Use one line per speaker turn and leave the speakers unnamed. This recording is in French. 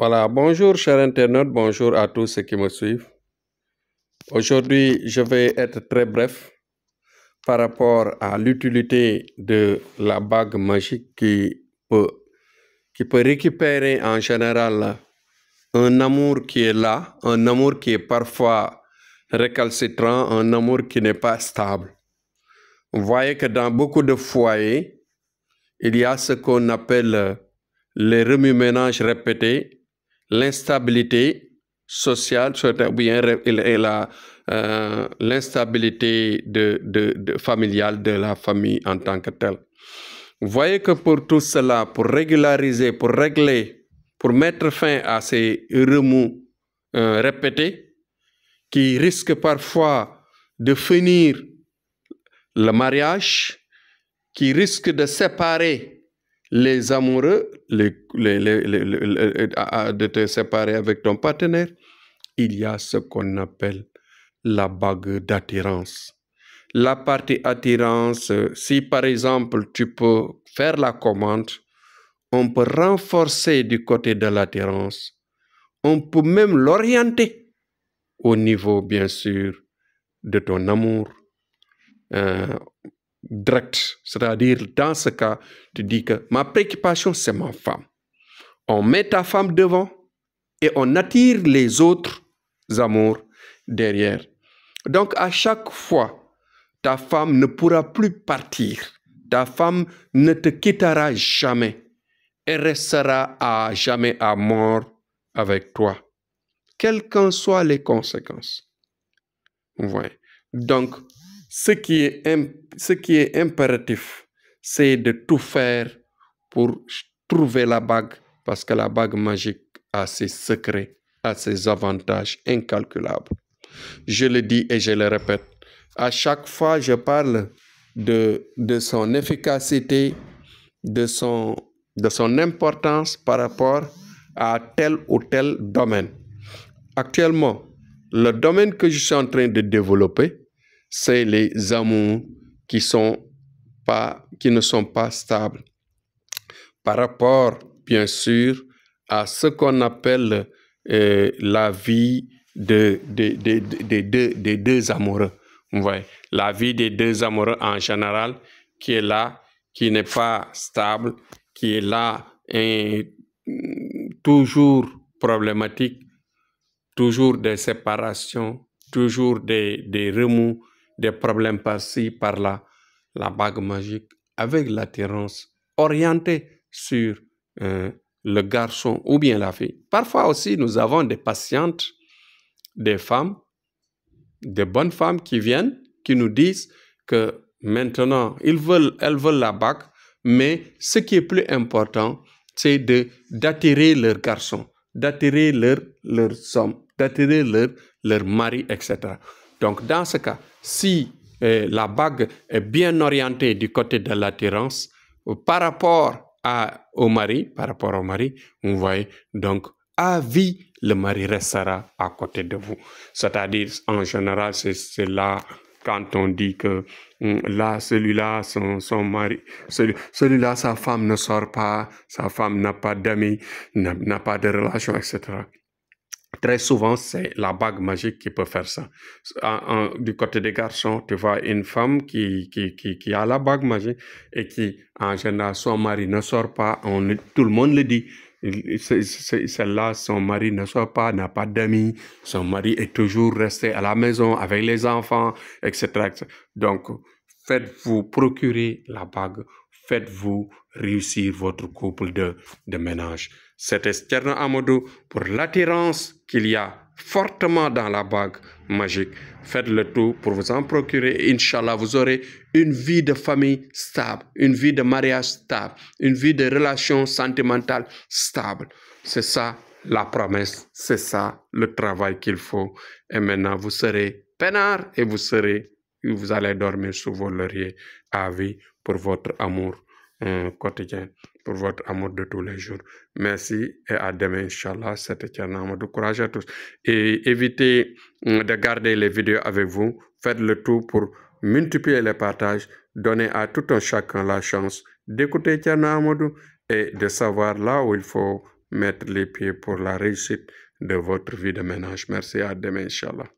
Voilà, bonjour chers internautes, bonjour à tous ceux qui me suivent. Aujourd'hui, je vais être très bref par rapport à l'utilité de la bague magique qui peut, qui peut récupérer en général un amour qui est là, un amour qui est parfois récalcitrant, un amour qui n'est pas stable. Vous voyez que dans beaucoup de foyers, il y a ce qu'on appelle les remue-ménages répétés l'instabilité sociale ou et euh, l'instabilité de, de, de, familiale de la famille en tant que telle. Vous voyez que pour tout cela, pour régulariser, pour régler, pour mettre fin à ces remous euh, répétés, qui risquent parfois de finir le mariage, qui risquent de séparer les amoureux, les, de te séparer avec ton partenaire, il y a ce qu'on appelle la bague d'attirance. La partie attirance, euh, si par exemple tu peux faire la commande, on peut renforcer du côté de l'attirance. On peut même l'orienter au niveau, bien sûr, de ton amour. Euh, direct, C'est-à-dire, dans ce cas, tu dis que ma préoccupation, c'est ma femme. On met ta femme devant et on attire les autres amours derrière. Donc, à chaque fois, ta femme ne pourra plus partir. Ta femme ne te quittera jamais Elle restera à jamais à mort avec toi, quelles qu'en soient les conséquences. voyez. Donc, ce qui est, ce qui est impératif, c'est de tout faire pour trouver la bague, parce que la bague magique a ses secrets, a ses avantages incalculables. Je le dis et je le répète. À chaque fois, je parle de, de son efficacité, de son, de son importance par rapport à tel ou tel domaine. Actuellement, le domaine que je suis en train de développer, c'est les amours qui, sont qui ne sont pas stables. Par rapport, bien sûr, à ce qu'on appelle euh, la vie des de, deux amoureux. la vie des deux amoureux en général, qui est là, qui n'est pas stable, qui est là, et mm, toujours problématique, toujours des séparations, toujours des remous, des problèmes par-ci, par-là. La bague magique, avec l'attirance orientée sur euh, le garçon ou bien la fille. Parfois aussi, nous avons des patientes, des femmes, des bonnes femmes qui viennent, qui nous disent que maintenant, ils veulent, elles veulent la bague, mais ce qui est plus important, c'est d'attirer leur garçon, d'attirer leur, leur d'attirer leur, leur mari, etc. Donc dans ce cas, si euh, la bague est bien orientée du côté de l'attirance, par rapport au mari, par rapport au mari, vous voyez, donc à vie, le mari restera à côté de vous. C'est-à-dire, en général, c'est là quand on dit que hum, là, celui-là, son, son, mari, celui-là, sa femme ne sort pas, sa femme n'a pas d'amis, n'a pas de relations, etc. Très souvent, c'est la bague magique qui peut faire ça. du côté des garçons, tu vois une femme qui, qui, qui, a la bague magique et qui, en général, son mari ne sort pas. On, tout le monde le dit. Celle-là, son mari ne sort pas, n'a pas d'amis. Son mari est toujours resté à la maison avec les enfants, etc. etc. Donc, faites-vous procurer la bague. Faites-vous réussir votre couple de, de ménage. C'était externe Amadou pour l'attirance qu'il y a fortement dans la bague magique. Faites le tout pour vous en procurer. Inch'Allah, vous aurez une vie de famille stable, une vie de mariage stable, une vie de relation sentimentale stable. C'est ça la promesse, c'est ça le travail qu'il faut. Et maintenant, vous serez peinard et vous serez, vous allez dormir sous vos lauriers à vie pour votre amour quotidien pour votre amour de tous les jours. Merci et à demain, Inch'Allah. C'était Tiana du Courage à tous. Et évitez hum, de garder les vidéos avec vous. Faites le tout pour multiplier les partages, donner à tout un chacun la chance d'écouter Tiana Amadou et de savoir là où il faut mettre les pieds pour la réussite de votre vie de ménage. Merci à demain, Inch'Allah.